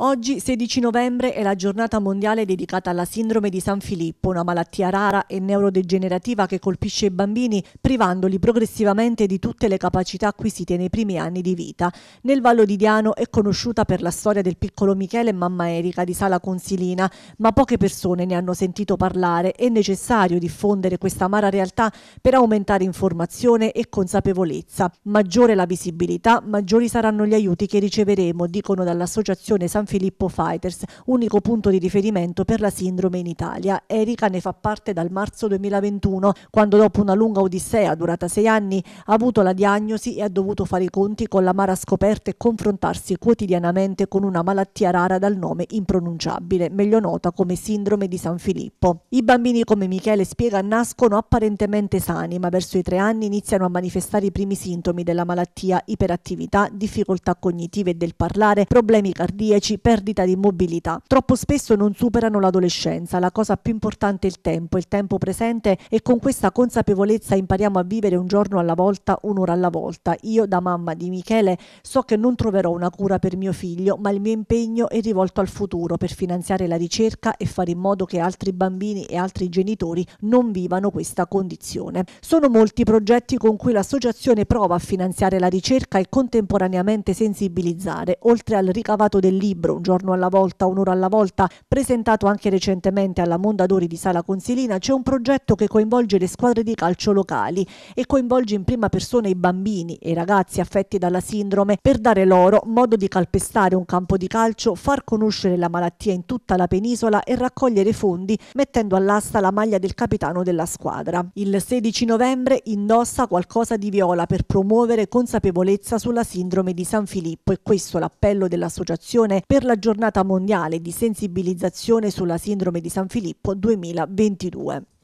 Oggi, 16 novembre, è la giornata mondiale dedicata alla sindrome di San Filippo, una malattia rara e neurodegenerativa che colpisce i bambini privandoli progressivamente di tutte le capacità acquisite nei primi anni di vita. Nel Vallo di Diano è conosciuta per la storia del piccolo Michele e mamma Erika di Sala Consilina, ma poche persone ne hanno sentito parlare. È necessario diffondere questa amara realtà per aumentare informazione e consapevolezza. Maggiore la visibilità, maggiori saranno gli aiuti che riceveremo, dicono dall'Associazione San Filippo Fighters, unico punto di riferimento per la sindrome in Italia. Erika ne fa parte dal marzo 2021, quando dopo una lunga odissea durata sei anni ha avuto la diagnosi e ha dovuto fare i conti con la mara scoperta e confrontarsi quotidianamente con una malattia rara dal nome impronunciabile, meglio nota come sindrome di San Filippo. I bambini, come Michele spiega, nascono apparentemente sani, ma verso i tre anni iniziano a manifestare i primi sintomi della malattia, iperattività, difficoltà cognitive e del parlare, problemi cardiaci, perdita di mobilità. Troppo spesso non superano l'adolescenza, la cosa più importante è il tempo, il tempo presente e con questa consapevolezza impariamo a vivere un giorno alla volta, un'ora alla volta. Io da mamma di Michele so che non troverò una cura per mio figlio, ma il mio impegno è rivolto al futuro per finanziare la ricerca e fare in modo che altri bambini e altri genitori non vivano questa condizione. Sono molti i progetti con cui l'associazione prova a finanziare la ricerca e contemporaneamente sensibilizzare, oltre al ricavato del libro libro, un giorno alla volta, un'ora alla volta, presentato anche recentemente alla Mondadori di Sala Consilina, c'è un progetto che coinvolge le squadre di calcio locali e coinvolge in prima persona i bambini e i ragazzi affetti dalla sindrome per dare loro modo di calpestare un campo di calcio, far conoscere la malattia in tutta la penisola e raccogliere fondi mettendo all'asta la maglia del capitano della squadra. Il 16 novembre indossa qualcosa di viola per promuovere consapevolezza sulla sindrome di San Filippo e questo l'appello dell'associazione per per la giornata mondiale di sensibilizzazione sulla sindrome di San Filippo 2022.